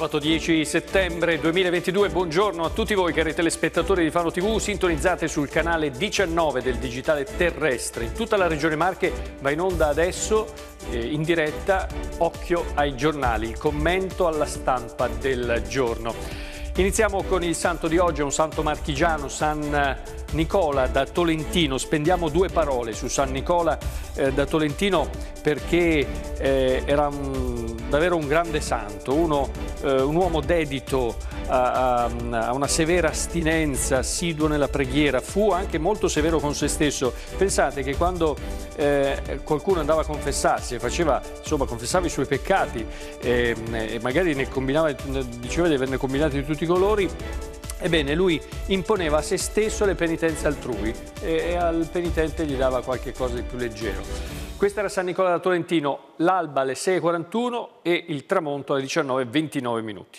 Sabato 10 settembre 2022, buongiorno a tutti voi cari telespettatori di Fano TV, sintonizzate sul canale 19 del digitale terrestre. In tutta la regione Marche va in onda adesso eh, in diretta Occhio ai giornali, il commento alla stampa del giorno. Iniziamo con il santo di oggi, è un santo marchigiano, San eh, Nicola da Tolentino. Spendiamo due parole su San Nicola eh, da Tolentino perché eh, era un, davvero un grande santo, uno, eh, un uomo dedito a, a, una severa astinenza, assiduo nella preghiera, fu anche molto severo con se stesso. Pensate che quando eh, qualcuno andava a confessarsi, faceva, insomma, confessava i suoi peccati eh, e magari ne combinava, diceva di averne combinati di tutti i colori, Ebbene, lui imponeva a se stesso le penitenze altrui e, al penitente gli dava qualche cosa di più leggero. Questa era San Nicola da Tolentino, l'alba alle 6.41 e il tramonto alle 19.29 minuti.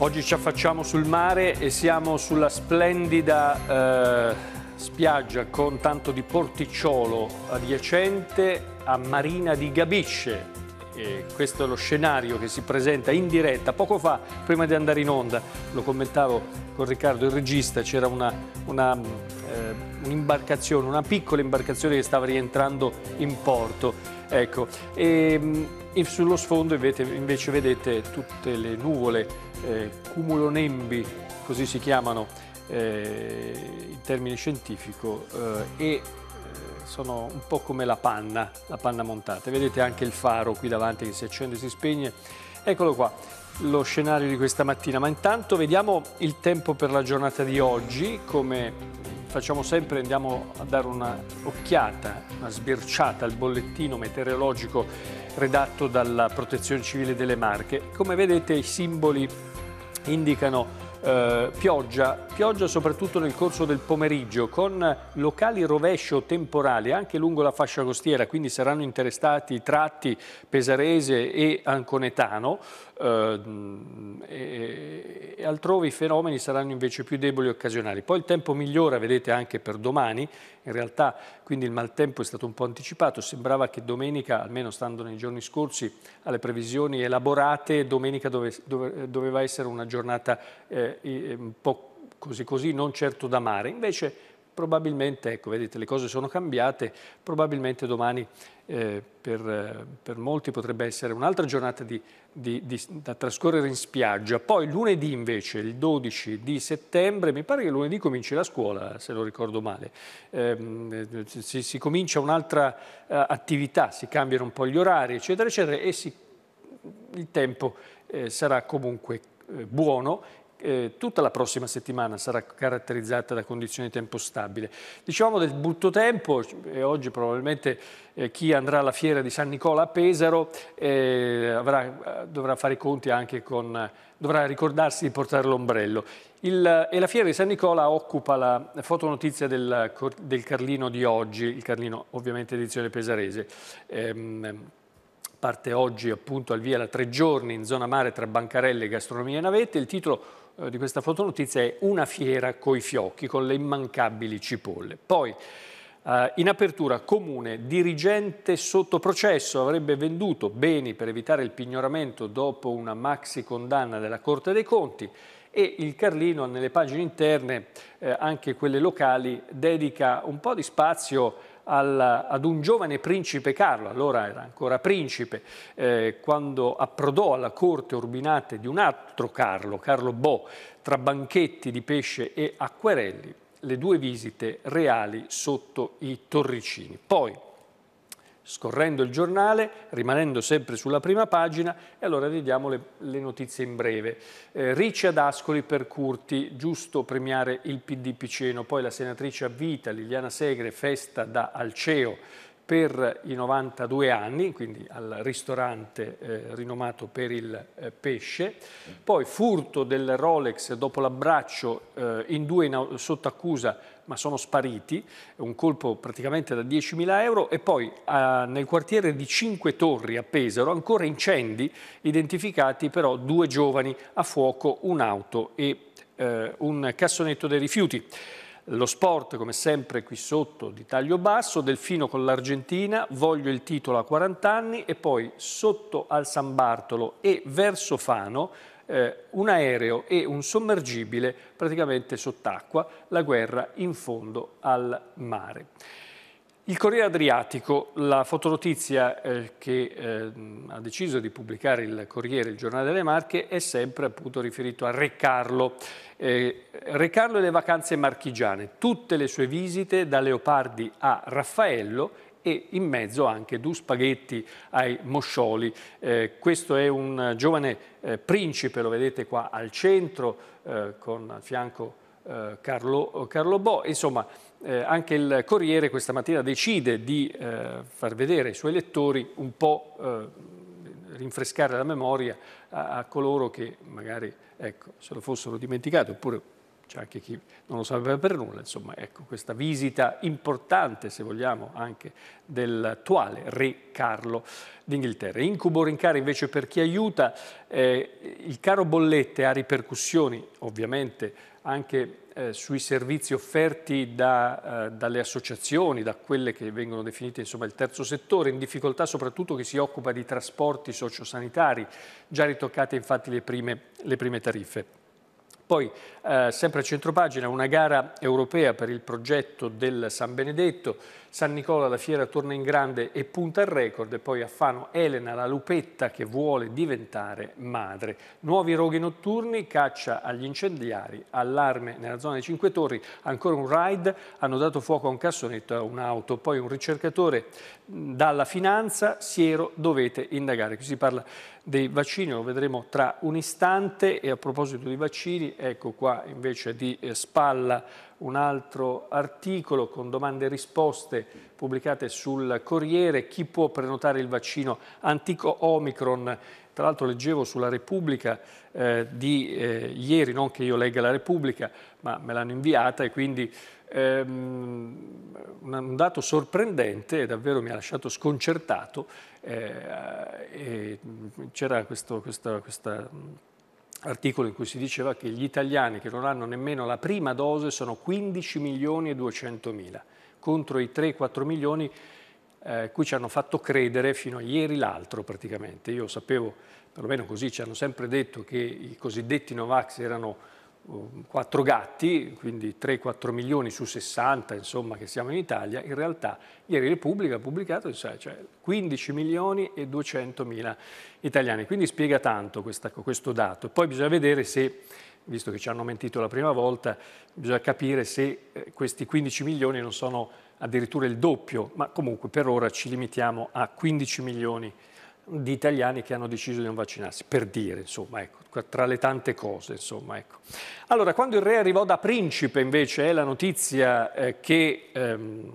Oggi ci affacciamo sul mare e siamo sulla splendida eh, spiaggia con tanto di porticciolo adiacente a Marina di Gabisce. E questo è lo scenario che si presenta in diretta poco fa, prima di andare in onda. Lo commentavo con Riccardo, il regista, c'era un'imbarcazione, una, eh, un una piccola imbarcazione che stava rientrando in porto Ecco, e, ehm, e sullo sfondo invece, invece, vedete tutte le nuvole, eh, cumulonembi, così si chiamano eh, in termine scientifico, eh, e eh, sono un po' come la panna, la panna montata. Vedete anche il faro qui davanti che si accende e si spegne. Eccolo qua, lo scenario di questa mattina. Ma intanto vediamo il tempo per la giornata di oggi, come facciamo sempre, andiamo a dare un'occhiata, una sbirciata al bollettino meteorologico redatto dalla Protezione Civile delle Marche. Come vedete i simboli indicano eh, pioggia, pioggia soprattutto nel corso del pomeriggio con locali rovescio temporali anche lungo la fascia costiera, quindi saranno interessati i tratti pesarese e anconetano. Eh, e, e altrove i fenomeni saranno invece più deboli e occasionali. Poi il tempo migliora, vedete, anche per domani. In realtà quindi il maltempo è stato un po' anticipato, sembrava che domenica, almeno stando nei giorni scorsi alle previsioni elaborate, domenica dove, dove, doveva essere una giornata eh, eh, un po' così così, non certo da mare. Invece probabilmente, ecco, vedete, le cose sono cambiate, probabilmente domani eh, per, eh, per, molti potrebbe essere un'altra giornata di, di, di, da trascorrere in spiaggia. Poi lunedì invece, il 12 di settembre, mi pare che lunedì cominci la scuola, se non ricordo male, ehm, eh, si, si, comincia un'altra uh, attività, si cambiano un po' gli orari, eccetera, eccetera, e si, il tempo eh, sarà comunque eh, buono eh, tutta la prossima settimana sarà caratterizzata da condizioni di tempo stabile. Diciamo del brutto tempo e oggi probabilmente eh, chi andrà alla fiera di San Nicola a Pesaro eh, avrà, eh, dovrà fare i conti anche con, dovrà ricordarsi di portare l'ombrello. e la fiera di San Nicola occupa la fotonotizia del, del Carlino di oggi, il Carlino ovviamente edizione pesarese. Ehm, parte oggi appunto al via da tre giorni in zona mare tra bancarelle, gastronomia e navette. Il titolo eh, di questa fotonotizia è una fiera coi fiocchi, con le immancabili cipolle. Poi, eh, in apertura comune, dirigente sotto processo avrebbe venduto beni per evitare il pignoramento dopo una maxi condanna della Corte dei Conti e il Carlino nelle pagine interne, eh, anche quelle locali, dedica un po' di spazio al, ad un giovane principe Carlo, allora era ancora principe, eh, quando approdò alla corte Urbinate di un altro Carlo, Carlo Bo, tra banchetti di pesce e acquerelli, le due visite reali sotto i torricini. Poi, scorrendo il giornale, rimanendo sempre sulla prima pagina e allora vediamo le, le notizie in breve. Eh, Ricci ad Ascoli per Curti, giusto premiare il PD Piceno, poi la senatrice a vita Liliana Segre, festa da Alceo per i 92 anni, quindi al ristorante eh, rinomato per il eh, pesce, poi furto del Rolex dopo l'abbraccio eh, in due in, sotto accusa ma sono spariti, un colpo praticamente da 10.000 euro e poi eh, nel quartiere di Cinque Torri a Pesaro ancora incendi, identificati però due giovani a fuoco, un'auto e eh, un cassonetto dei rifiuti. Lo sport, come sempre, qui sotto di taglio basso, Delfino con l'Argentina, voglio il titolo a 40 anni e poi sotto al San Bartolo e verso Fano eh, un aereo e un sommergibile praticamente sott'acqua, la guerra in fondo al mare. Il Corriere Adriatico, la fotonotizia eh, che eh, ha deciso di pubblicare il Corriere, il Giornale delle Marche, è sempre appunto riferito a Re Carlo. Eh, Re Carlo e le vacanze marchigiane, tutte le sue visite da Leopardi a Raffaello e in mezzo anche due Spaghetti ai Moscioli. Eh, questo è un giovane eh, principe, lo vedete qua al centro, eh, con al fianco eh, Carlo, Carlo Bo. Insomma, eh, anche il Corriere questa mattina decide di eh, far vedere ai suoi lettori un po' rinfrescare la memoria a, a coloro che magari ecco, se lo fossero dimenticato oppure c'è cioè, anche chi non lo sapeva per nulla, insomma, ecco, questa visita importante, se vogliamo, anche dell'attuale re Carlo d'Inghilterra. Incubo rincaro invece per chi aiuta, eh, il caro bollette ha ripercussioni, ovviamente, anche eh, sui servizi offerti da, eh, dalle associazioni, da quelle che vengono definite insomma, il terzo settore, in difficoltà soprattutto chi si occupa di trasporti sociosanitari, già ritoccate infatti le prime, le prime tariffe. Poi, eh, sempre a centropagina, una gara europea per il progetto del San Benedetto, San Nicola la fiera torna in grande e punta il record e poi a Fano Elena la lupetta che vuole diventare madre. Nuovi roghi notturni, caccia agli incendiari, allarme nella zona dei Cinque Torri, ancora un raid, hanno dato fuoco a un cassonetto e a un'auto, poi un ricercatore dalla finanza, Siero dovete indagare. Qui si parla dei vaccini, lo vedremo tra un istante e a proposito di vaccini, ecco qua invece di eh, spalla un altro articolo con domande e risposte pubblicate sul Corriere, chi può prenotare il vaccino antico Omicron. Tra l'altro leggevo sulla Repubblica eh, di eh, ieri, non che io legga la Repubblica, ma me l'hanno inviata e quindi ehm, un dato sorprendente, e davvero mi ha lasciato sconcertato, eh, c'era questo, questa, questa articolo in cui si diceva che gli italiani che non hanno nemmeno la prima dose sono 15 milioni e 200 mila contro i 3-4 milioni eh, cui ci hanno fatto credere fino a ieri l'altro praticamente. Io sapevo, perlomeno così ci hanno sempre detto, che i cosiddetti Novax erano quattro gatti, quindi 3-4 milioni su 60 insomma, che siamo in Italia, in realtà ieri Repubblica ha pubblicato cioè, 15 milioni e 200 mila italiani, quindi spiega tanto questa, questo dato. Poi bisogna vedere se, visto che ci hanno mentito la prima volta, bisogna capire se eh, questi 15 milioni non sono addirittura il doppio, ma comunque per ora ci limitiamo a 15 milioni italiani di italiani che hanno deciso di non vaccinarsi, per dire, insomma, ecco, tra le tante cose. Insomma, ecco. Allora, quando il re arrivò da principe, invece, è la notizia eh, che, ehm,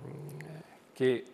che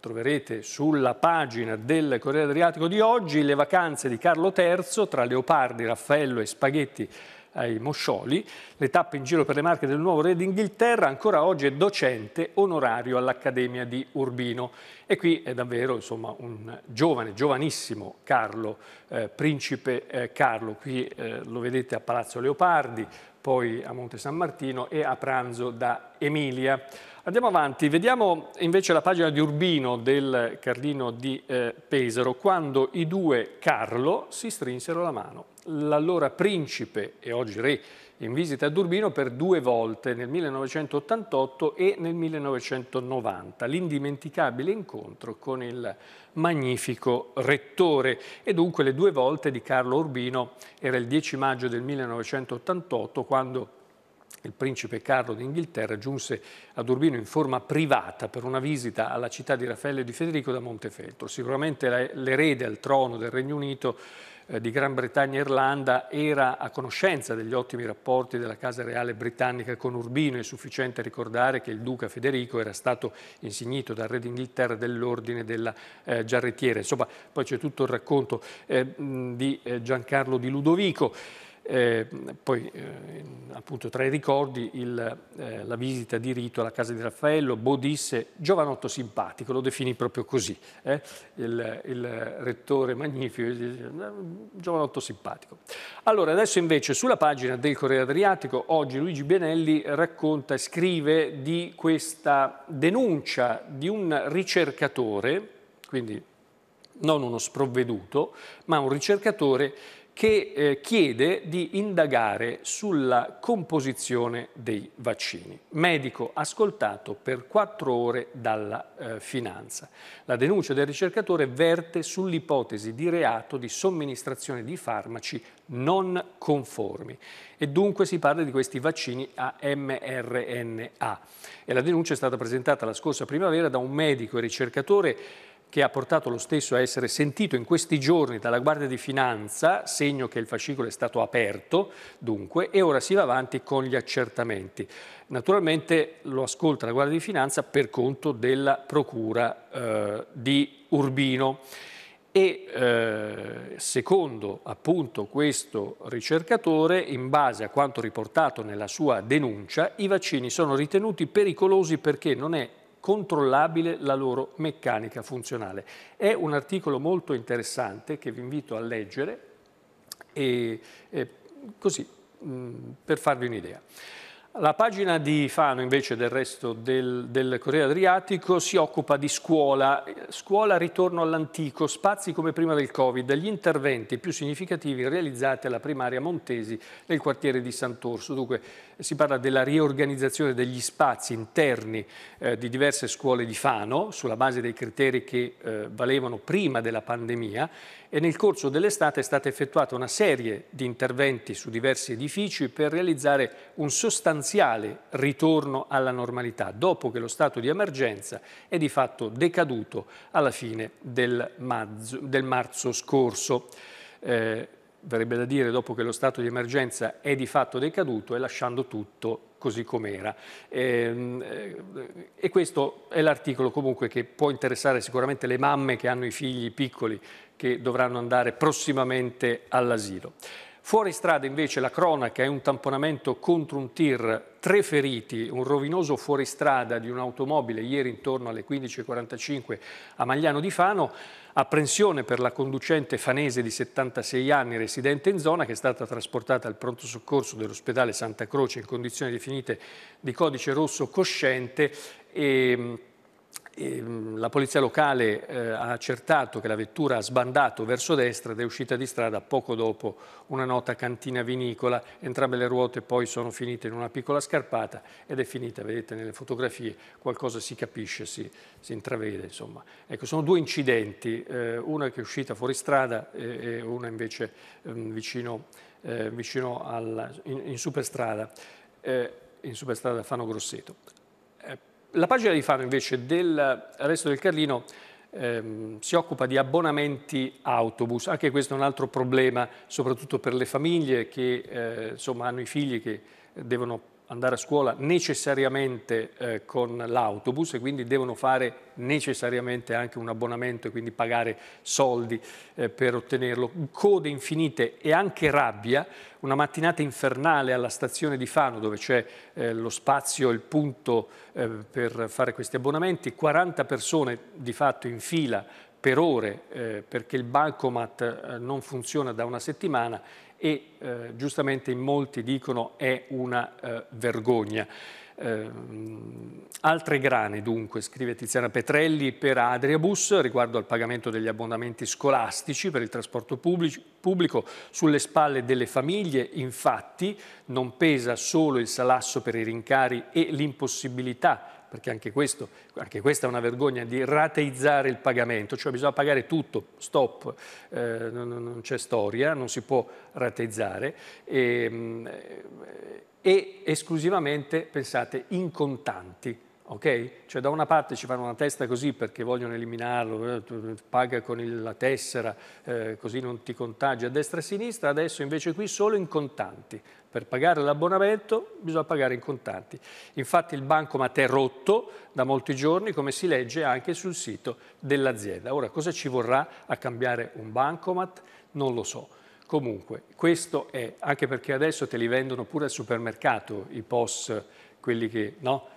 troverete sulla pagina del Corriere Adriatico di oggi, le vacanze di Carlo III tra leopardi, Raffaello e spaghetti ai Moscioli, le tappe in giro per le marche del nuovo re d'Inghilterra, ancora oggi è docente onorario all'Accademia di Urbino. E qui è davvero insomma, un giovane, giovanissimo Carlo, eh, principe eh, Carlo, qui eh, lo vedete a Palazzo Leopardi, poi a Monte San Martino e a pranzo da Emilia. Andiamo avanti, vediamo invece la pagina di Urbino del Carlino di eh, Pesaro, quando i due Carlo si strinsero la mano. L'allora principe e oggi re in visita a Durbino per due volte, nel 1988 e nel 1990, l'indimenticabile incontro con il magnifico rettore e dunque le due volte di Carlo Urbino era il 10 maggio del 1988 quando il principe Carlo d'Inghilterra giunse ad Urbino in forma privata per una visita alla città di Raffaello e di Federico da Montefeltro. Sicuramente l'erede al trono del Regno Unito eh, di Gran Bretagna e Irlanda era a conoscenza degli ottimi rapporti della Casa Reale britannica con Urbino. È sufficiente ricordare che il duca Federico era stato insignito dal re d'Inghilterra dell'ordine della eh, giarrettiera. Insomma, poi c'è tutto il racconto eh, di eh, Giancarlo di Ludovico. Eh, poi eh, appunto tra i ricordi il, eh, la visita di rito alla casa di Raffaello, Bodisse, giovanotto simpatico, lo definì proprio così, eh. il, il, rettore magnifico, eh, giovanotto simpatico. Allora adesso invece sulla pagina del Corriere Adriatico oggi Luigi Benelli racconta e scrive di questa denuncia di un ricercatore, quindi non uno sprovveduto, ma un ricercatore che eh, chiede di indagare sulla composizione dei vaccini. Medico ascoltato per quattro ore dalla eh, finanza. La denuncia del ricercatore verte sull'ipotesi di reato di somministrazione di farmaci non conformi e dunque si parla di questi vaccini a mRNA. E la denuncia è stata presentata la scorsa primavera da un medico e ricercatore che ha portato lo stesso a essere sentito in questi giorni dalla Guardia di Finanza, segno che il fascicolo è stato aperto, dunque, e ora si va avanti con gli accertamenti. Naturalmente lo ascolta la Guardia di Finanza per conto della Procura eh, di Urbino e eh, secondo appunto questo ricercatore, in base a quanto riportato nella sua denuncia, i vaccini sono ritenuti pericolosi perché non è controllabile la loro meccanica funzionale. È un articolo molto interessante che vi invito a leggere e, e così mh, per farvi un'idea. La pagina di Fano invece del resto del, del Corriere Adriatico si occupa di scuola, scuola ritorno all'antico, spazi come prima del Covid, gli interventi più significativi realizzati alla primaria Montesi nel quartiere di Sant'Orso. Dunque si parla della riorganizzazione degli spazi interni eh, di diverse scuole di Fano sulla base dei criteri che eh, valevano prima della pandemia e nel corso dell'estate è stata effettuata una serie di interventi su diversi edifici per realizzare un sostanziale ritorno alla normalità dopo che lo stato di emergenza è di fatto decaduto alla fine del, mazzo, del marzo scorso. Eh, verrebbe da dire dopo che lo stato di emergenza è di fatto decaduto e lasciando tutto così com'era. E, ehm, eh, e, questo è l'articolo comunque che può interessare sicuramente le mamme che hanno i figli piccoli che dovranno andare prossimamente all'asilo. Fuori strada invece la cronaca è un tamponamento contro un tir, tre feriti, un rovinoso fuoristrada di un'automobile ieri intorno alle 15.45 a Magliano di Fano, apprensione per la conducente fanese di 76 anni residente in zona che è stata trasportata al pronto soccorso dell'ospedale Santa Croce in condizioni definite di codice rosso cosciente e ehm, Ehm, la polizia locale eh, ha accertato che la vettura ha sbandato verso destra ed è uscita di strada poco dopo una nota cantina vinicola. Entrambe le ruote poi sono finite in una piccola scarpata ed è finita, vedete nelle fotografie, qualcosa si capisce, si, si intravede. Insomma. Ecco, sono due incidenti, eh, una che è uscita fuori strada e, e una invece ehm, vicino, eh, vicino alla, in, in, superstrada, eh, in superstrada Fano Grosseto. La pagina di Fano invece del resto del Carlino ehm, si occupa di abbonamenti autobus, anche questo è un altro problema soprattutto per le famiglie che eh, insomma, hanno i figli che devono andare a scuola necessariamente eh, con l'autobus e quindi devono fare necessariamente anche un abbonamento e quindi pagare soldi eh, per ottenerlo. Code infinite e anche rabbia, una mattinata infernale alla stazione di Fano dove c'è eh, lo spazio, il punto eh, per fare questi abbonamenti, 40 persone di fatto in fila per ore eh, perché il bancomat eh, non funziona da una settimana e eh, giustamente in molti dicono è una eh, vergogna. Eh, altre grane dunque, scrive Tiziana Petrelli per Adriabus riguardo al pagamento degli abbondamenti scolastici per il trasporto pubblico, pubblico sulle spalle delle famiglie, infatti non pesa solo il salasso per i rincari e l'impossibilità perché anche, questo, anche, questa è una vergogna, di rateizzare il pagamento, cioè bisogna pagare tutto, stop, eh, non, non c'è storia, non si può rateizzare. E, ehm, eh, e esclusivamente, pensate, in contanti ok? Cioè da una parte ci fanno una testa così perché vogliono eliminarlo, eh, eh, paga con il, la tessera, eh, così non ti contagi a destra e a sinistra, adesso invece qui solo in contanti. Per pagare l'abbonamento bisogna pagare in contanti. Infatti il bancomat è rotto da molti giorni, come si legge anche sul sito dell'azienda. Ora, cosa ci vorrà a cambiare un bancomat? Non lo so. Comunque, questo è, anche perché adesso te li vendono pure al supermercato, i POS, quelli che... No?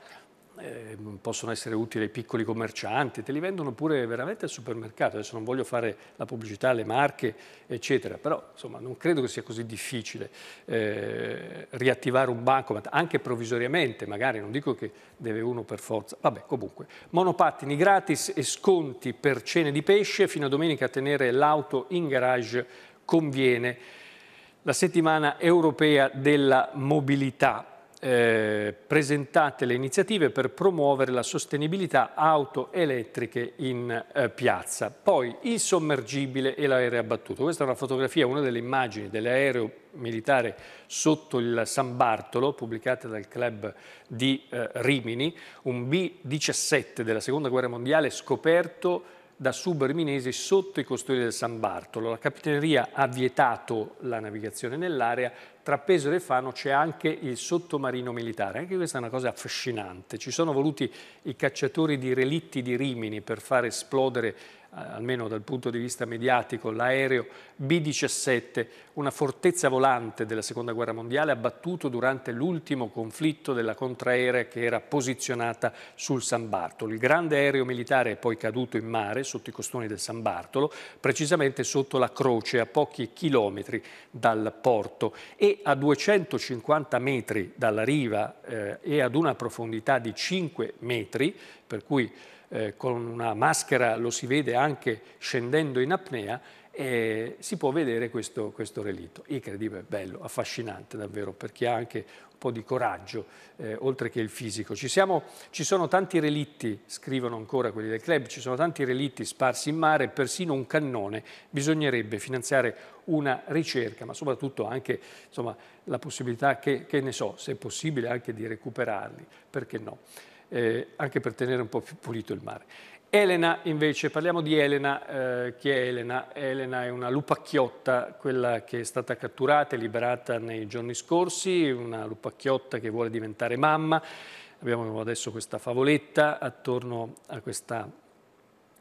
Ehm, possono essere utili ai piccoli commercianti, te li vendono pure veramente al supermercato, adesso non voglio fare la pubblicità, alle marche, eccetera, però insomma non credo che sia così difficile eh, riattivare un bancomat, anche provvisoriamente magari, non dico che deve uno per forza, vabbè comunque. Monopattini gratis e sconti per cene di pesce, fino a domenica tenere l'auto in garage conviene la settimana europea della mobilità. Eh, presentate le iniziative per promuovere la sostenibilità auto elettriche in eh, piazza. Poi il sommergibile e l'aereo abbattuto. Questa è una fotografia, una delle immagini dell'aereo militare sotto il San Bartolo, pubblicata dal club di eh, Rimini, un B-17 della Seconda Guerra Mondiale scoperto da Suberminesi sotto i costui del San Bartolo. La capitaneria ha vietato la navigazione nell'area, tra Pesaro e Fano c'è anche il sottomarino militare, anche questa è una cosa affascinante, ci sono voluti i cacciatori di relitti di Rimini per far esplodere almeno dal punto di vista mediatico, l'aereo B-17, una fortezza volante della Seconda Guerra Mondiale abbattuto durante l'ultimo conflitto della contraerea che era posizionata sul San Bartolo. Il grande aereo militare è poi caduto in mare sotto i costoni del San Bartolo, precisamente sotto la croce a pochi chilometri dal porto e a 250 metri dalla riva eh, e ad una profondità di 5 metri, per cui eh, con una maschera lo si vede anche scendendo in apnea, eh, si può vedere questo, questo relitto. Incredibile, bello, affascinante davvero, per chi ha anche un po' di coraggio, eh, oltre che il fisico. Ci, siamo, ci, sono tanti relitti, scrivono ancora quelli del club, ci sono tanti relitti sparsi in mare, persino un cannone. Bisognerebbe finanziare una ricerca, ma soprattutto anche insomma, la possibilità, che, che ne so, se è possibile, anche di recuperarli, perché no? eh, anche per tenere un po' più pulito il mare. Elena invece, parliamo di Elena, eh, chi è Elena? Elena è una lupacchiotta, quella che è stata catturata e liberata nei giorni scorsi, una lupacchiotta che vuole diventare mamma. Abbiamo adesso questa favoletta attorno a questa,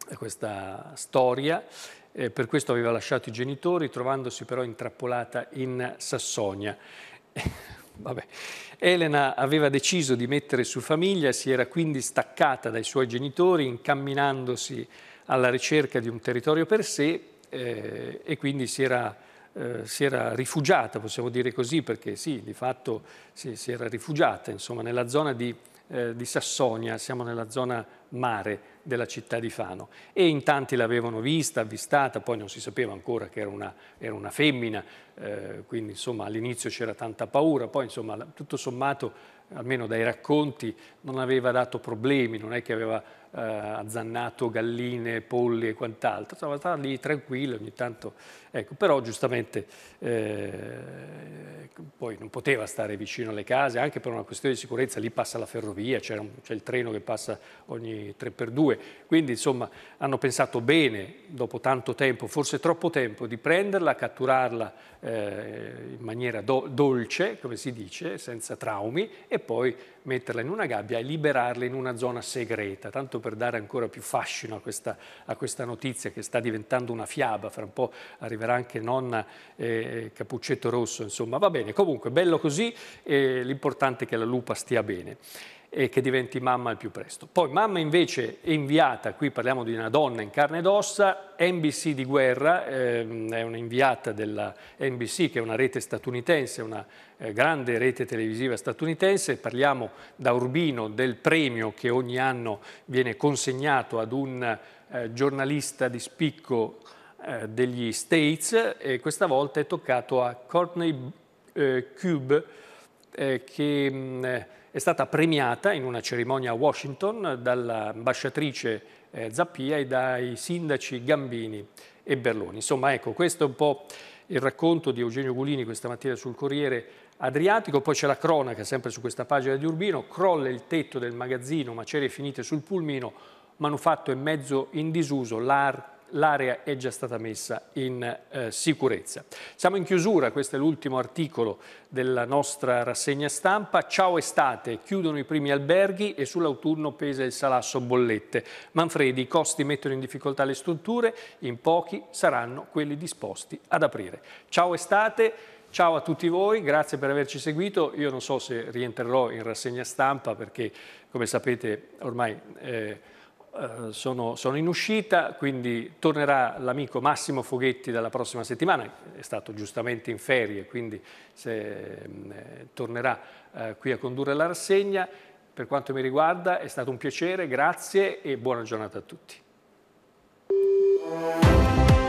a questa storia. Eh, per questo aveva lasciato i genitori, trovandosi però intrappolata in Sassonia. Vabbè. Elena aveva deciso di mettere su famiglia, si era quindi staccata dai suoi genitori, incamminandosi alla ricerca di un territorio per sé eh, e quindi si era, eh, si era, rifugiata, possiamo dire così, perché sì, di fatto sì, si era rifugiata insomma, nella zona di eh, di Sassonia, siamo nella zona mare della città di Fano e in tanti l'avevano vista, avvistata, poi non si sapeva ancora che era una, era una femmina, eh, quindi insomma all'inizio c'era tanta paura, poi insomma tutto sommato almeno dai racconti non aveva dato problemi, non è che aveva eh, azzannato galline, polli e quant'altro, insomma stava lì tranquillo ogni tanto, ecco, però giustamente eh, poi non poteva stare vicino alle case, anche per una questione di sicurezza, lì passa la ferrovia, c'è, il treno che passa ogni 3x2, quindi insomma hanno pensato bene dopo tanto tempo, forse troppo tempo, di prenderla, catturarla eh, in maniera do dolce, come si dice, senza traumi, e poi metterla in una gabbia e liberarla in una zona segreta, tanto per per dare ancora più fascino a questa, a questa notizia che sta diventando una fiaba, fra un po' arriverà anche nonna eh, Capuccetto Rosso, insomma va bene, comunque bello così, eh, l'importante è che la lupa stia bene e che diventi mamma al più presto. Poi mamma invece è inviata, qui parliamo di una donna in carne ed ossa, NBC di guerra, ehm, è un'inviata della NBC che è una rete statunitense, una eh, grande rete televisiva statunitense, parliamo da Urbino del premio che ogni anno viene consegnato ad un eh, giornalista di spicco eh, degli States e questa volta è toccato a Courtney eh, Cube eh, che mm, eh, è stata premiata in una cerimonia a Washington dall'ambasciatrice eh, Zappia e dai sindaci Gambini e Berloni. Insomma, ecco, questo è un po' il racconto di Eugenio Gulini questa mattina sul Corriere Adriatico, poi c'è la cronaca sempre su questa pagina di Urbino, crolla il tetto del magazzino, macerie finite sul pulmino, manufatto e mezzo in disuso, l'AR l'area è già stata messa in eh, sicurezza. Siamo in chiusura, questo è l'ultimo articolo della nostra rassegna stampa. Ciao estate, chiudono i primi alberghi e sull'autunno pesa il salasso bollette. Manfredi, i costi mettono in difficoltà le strutture, in pochi saranno quelli disposti ad aprire. Ciao estate. Ciao a tutti voi, grazie per averci seguito. Io non so se rientrerò in rassegna stampa perché, come sapete, ormai eh, eh, sono, sono, in uscita, quindi tornerà l'amico Massimo Foghetti dalla prossima settimana, è stato giustamente in ferie, quindi se, mm, eh, tornerà eh, qui a condurre la rassegna. Per quanto mi riguarda è stato un piacere, grazie e buona giornata a tutti.